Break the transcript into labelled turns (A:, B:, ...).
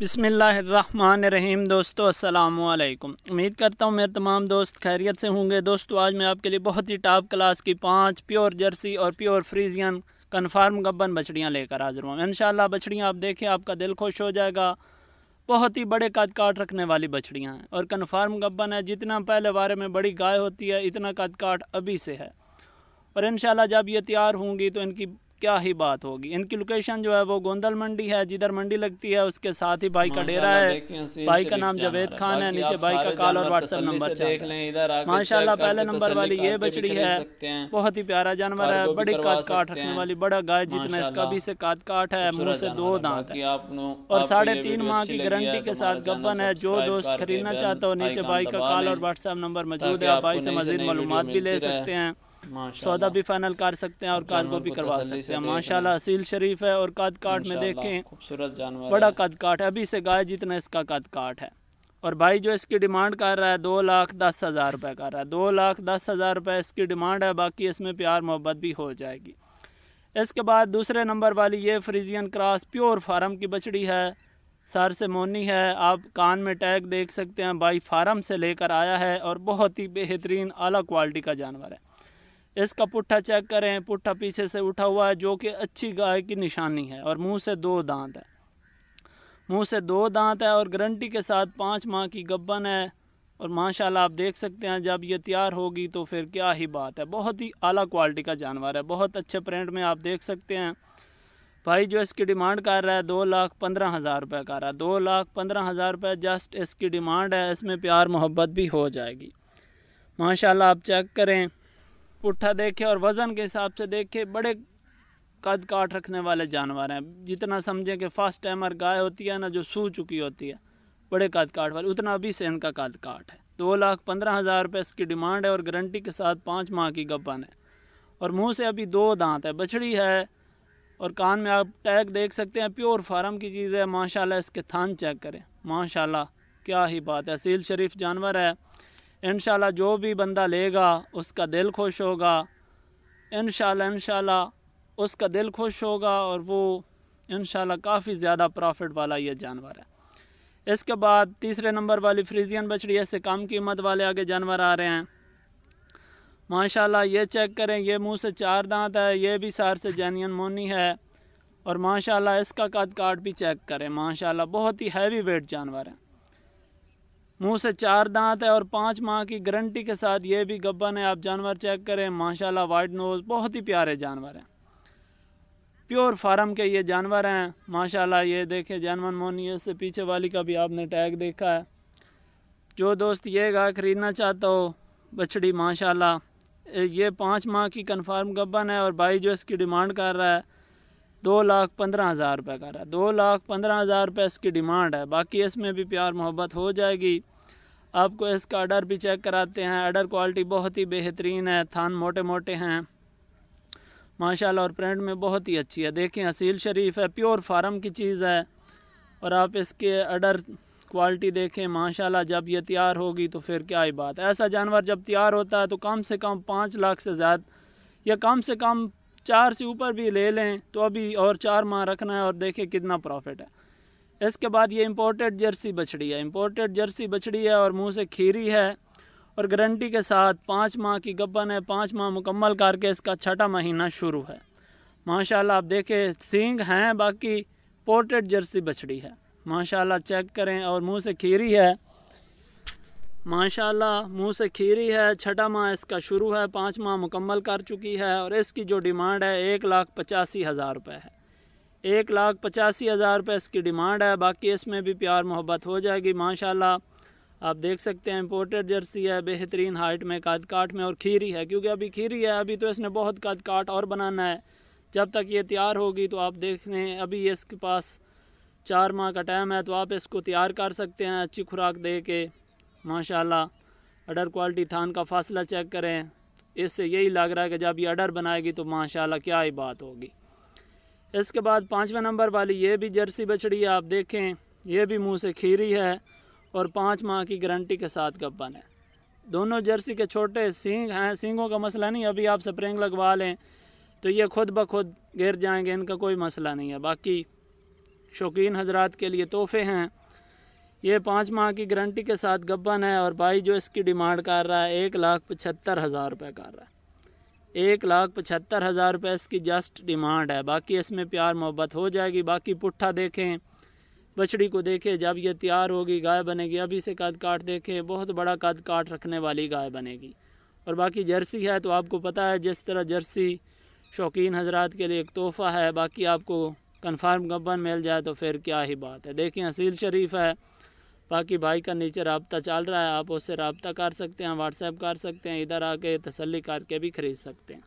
A: बिसमीम दोस्तों असलकुम उम्मीद करता हूँ मेरे तमाम दोस्त खैरियत से होंगे दोस्तों आज मैं आपके लिए बहुत ही टॉप क्लास की पांच प्योर जर्सी और प्योर फ्रीजियन कन्फर्म गबन बछड़ियाँ लेकर हाजिर हूँ इन बछड़ियाँ आप देखें आपका दिल खुश हो जाएगा बहुत ही बड़े कद काट रखने वाली बछड़ियाँ हैं और कन्फर्म गबन है जितना पहले बारे में बड़ी गाय होती है इतना कद काट अभी से है और इन जब ये तैयार होंगी तो इनकी क्या ही बात होगी इनकी लोकेशन जो है वो गोंदल मंडी है जिधर मंडी लगती है उसके साथ ही भाई का डेरा है भाई का नाम जावेद खान है नीचे भाई का कॉल और व्हाट्सएप नंबर देख लें माशाल्लाह पहले नंबर वाली ये बछड़ी है बहुत ही प्यारा जानवर है बड़ी काट काट रखने वाली बड़ा गाय जितना इसका भी से काट काट है मुँह से दो दाँत और साढ़े तीन माह की गारंटी तो के साथ गपन है जो दोस्त खरीदना चाहता हो नीचे भाई का कॉल और व्हाट्सएप नंबर मौजूद है भाई से मजीद मालूम भी ले सकते हैं सौदा भी फाइनल कर सकते हैं और कार्गो भी करवा सकते हैं माशाल्लाह असील शरीफ है और कद काट में देखें खूबसूरत जानवर बड़ा कद काट है अभी से गाय जितना इसका कद काट है और भाई जो इसकी डिमांड कर रहा है दो लाख दस हज़ार रुपये कर रहा है दो लाख दस हज़ार रुपये इसकी डिमांड है बाकी इसमें प्यार मोहब्बत भी हो जाएगी इसके बाद दूसरे नंबर वाली ये फ्रीजियन क्रॉस प्योर फार्म की बछड़ी है सर से मोनी है आप कान में टैग देख सकते हैं भाई फार्म से लेकर आया है और बहुत ही बेहतरीन अला क्वालिटी का जानवर है इसका पुट्ठा चेक करें पुट्ठा पीछे से उठा हुआ है जो कि अच्छी गाय की निशानी है और मुंह से दो दांत है मुंह से दो दांत है और गारंटी के साथ पाँच माह की गब्बन है और माशाल्लाह आप देख सकते हैं जब ये तैयार होगी तो फिर क्या ही बात है बहुत ही आला क्वालिटी का जानवर है बहुत अच्छे प्रिंट में आप देख सकते हैं भाई जो इसकी डिमांड कर रहा है दो लाख पंद्रह हज़ार रुपये कर रहा है दो लाख पंद्रह हज़ार रुपये जस्ट इसकी डिमांड है इसमें प्यार मोहब्बत भी हो जाएगी माशाल्लाह आप चेक करें पुट्ठा देखे और वज़न के हिसाब से देखे बड़े कद काट रखने वाले जानवर हैं जितना समझें कि फर्स्ट टाइमर गाय होती है ना जो सू चुकी होती है बड़े कद काट वाले उतना अभी से इनका कद काट है दो लाख पंद्रह हज़ार रुपये इसकी डिमांड है और गारंटी के साथ पाँच माह की गप्पा है और मुंह से अभी दो दांत है बछड़ी है और कान में आप टैग देख सकते हैं प्योर फार्म की चीज़ है माशाल्लाह इसके थान चेक करें माशाल्लाह क्या ही बात है सील शरीफ जानवर है इन जो भी बंदा लेगा उसका दिल खुश होगा इन शह उसका दिल खुश होगा और वो इन काफ़ी ज़्यादा प्रॉफिट वाला ये जानवर है इसके बाद तीसरे नंबर वाली फ्रीजियन बछड़ी ऐसे कम कीमत वाले आगे जानवर आ रहे हैं माशाल्लाह ये चेक करें ये मुंह से चार दांत है ये भी सार से जैनियन मोनी है और माशाल्लाह इसका कद काट भी चेक करें माशाल्लाह बहुत ही हैवी वेट जानवर है मुंह से चार दांत है और पाँच माह की गारंटी के साथ ये भी गब्बन है आप जानवर चेक करें माशाल्लाह वाइट नोज बहुत ही प्यारे जानवर हैं प्योर फार्म के ये जानवर हैं माशाल्लाह ये देखें जानवर मोनी से पीछे वाली का भी आपने टैग देखा है जो दोस्त ये गाय ख़रीदना चाहता हो बछड़ी माशाल्लाह ये पाँच माह की कन्फर्म गब्बन है और भाई जो इसकी डिमांड कर रहा है दो लाख पंद्रह हज़ार रुपये का रहा है दो लाख पंद्रह हज़ार रुपये इसकी डिमांड है बाकी इसमें भी प्यार मोहब्बत हो जाएगी आपको इसका अडर भी चेक कराते हैं अडर क्वालिटी बहुत ही बेहतरीन है थान मोटे मोटे हैं माशाल्लाह और प्रिंट में बहुत ही अच्छी है देखें असील शरीफ है प्योर फार्म की चीज़ है और आप इसके अडर क्वालिटी देखें माशाला जब यह तैयार होगी तो फिर क्या ही बात ऐसा जानवर जब तैयार होता है तो कम से कम पाँच लाख से ज़्यादा या कम से कम चार से ऊपर भी ले लें तो अभी और चार माह रखना है और देखें कितना प्रॉफिट है इसके बाद ये इम्पोर्टेड जर्सी बछड़ी है इम्पोर्टेड जर्सी बछड़ी है और मुंह से खीरी है और गारंटी के साथ पाँच माह की गबन है पाँच माह मुकम्मल करके इसका छठा महीना शुरू है माशाल्लाह आप देखें सींग हैं बाकी पोर्टेड जर्सी बछड़ी है माशाल्लाह चेक करें और मुंह से खीरी है माशाल्लाह मुंह से खीरी है छठा माह इसका शुरू है पाँच माह मुकम्मल कर चुकी है और इसकी जो डिमांड है एक लाख पचासी हज़ार रुपये है एक लाख पचासी हज़ार रुपये इसकी डिमांड है बाकी इसमें भी प्यार मोहब्बत हो जाएगी माशाला आप देख सकते हैं इम्पोर्टेड जर्सी है बेहतरीन हाइट में कद काट में और खीरी है क्योंकि अभी खीरी है अभी तो इसने बहुत काद काट और बनाना है जब तक ये तैयार होगी तो आप देख लें अभी इसके पास चार माह का टाइम है तो आप इसको तैयार कर सकते हैं अच्छी खुराक दे के माशाल्लाह अडर क्वालिटी थान का फासला चेक करें इससे यही लग रहा है कि जब ये अडर बनाएगी तो माशाल्लाह क्या ही बात होगी इसके बाद पाँचवा नंबर वाली ये भी जर्सी बछड़ी है आप देखें ये भी मुँह से खीरी है और पाँच माह की गारंटी के साथ गप्पन है दोनों जर्सी के छोटे सींग हैं सींगों का मसला नहीं अभी आप स्प्रिंग लगवा लें तो ये खुद ब खुद गिर जाएंगे इनका कोई मसला नहीं है बाकी शौकीन हजरात के लिए तोहफे हैं ये पाँच माह की गारंटी के साथ गब्बन है और भाई जो इसकी डिमांड कर रहा है एक लाख पचहत्तर हज़ार रुपये कर रहा है एक लाख पचहत्तर हज़ार रुपये इसकी जस्ट डिमांड है बाकी इसमें प्यार मोहब्बत हो जाएगी बाकी पुट्ठा देखें बछड़ी को देखें जब ये तैयार होगी गाय बनेगी अभी से कद काट देखें बहुत बड़ा कद काट रखने वाली गाय बनेगी और बाकी जर्सी है तो आपको पता है जिस तरह जर्सी शौकीन हजरात के लिए एक तोहफ़ा है बाकी आपको कन्फर्म गब्बन मिल जाए तो फिर क्या ही बात है देखें असील शरीफ है बाकी भाई का नीचे रबता चल रहा है आप उससे रबता कर सकते हैं व्हाट्सएप कर सकते हैं इधर आके तसली करके भी ख़रीद सकते हैं